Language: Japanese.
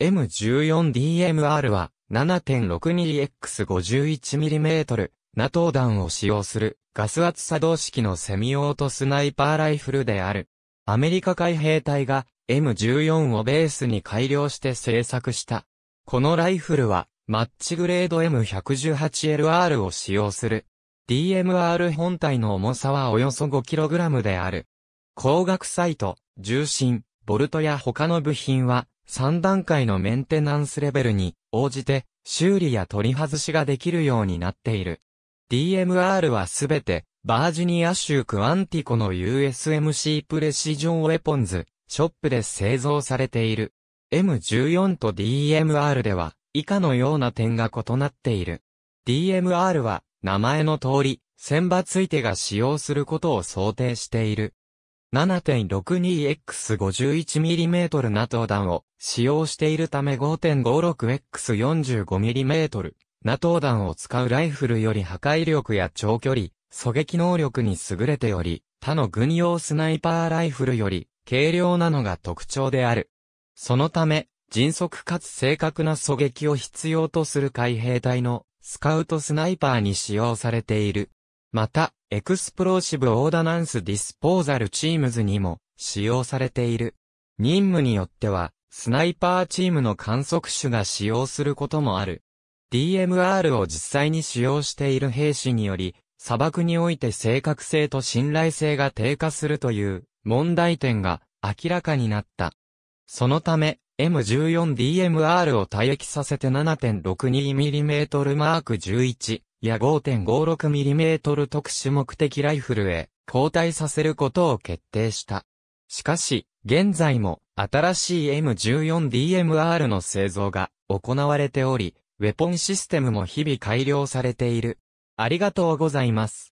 M14DMR は 7.62X51mm ナトー弾を使用するガス圧作動式のセミオートスナイパーライフルである。アメリカ海兵隊が M14 をベースに改良して製作した。このライフルはマッチグレード M118LR を使用する。DMR 本体の重さはおよそ 5kg である。光学サイト、重心、ボルトや他の部品は3段階のメンテナンスレベルに応じて修理や取り外しができるようになっている。DMR はすべてバージニア州クアンティコの USMC プレシジョンウェポンズショップで製造されている。M14 と DMR では以下のような点が異なっている。DMR は名前の通り、選抜い手が使用することを想定している。7.62X51mm ナトー弾を使用しているため 5.56X45mm ナトー弾を使うライフルより破壊力や長距離、狙撃能力に優れており、他の軍用スナイパーライフルより軽量なのが特徴である。そのため、迅速かつ正確な狙撃を必要とする海兵隊のスカウトスナイパーに使用されている。また、エクスプローシブ・オーダナンス・ディスポーザル・チームズにも使用されている。任務によっては、スナイパーチームの観測手が使用することもある。DMR を実際に使用している兵士により、砂漠において正確性と信頼性が低下するという問題点が明らかになった。そのため、M14DMR を退役させて 7.62mm マーク11や 5.56mm 特殊目的ライフルへ交代させることを決定した。しかし、現在も新しい M14DMR の製造が行われており、ウェポンシステムも日々改良されている。ありがとうございます。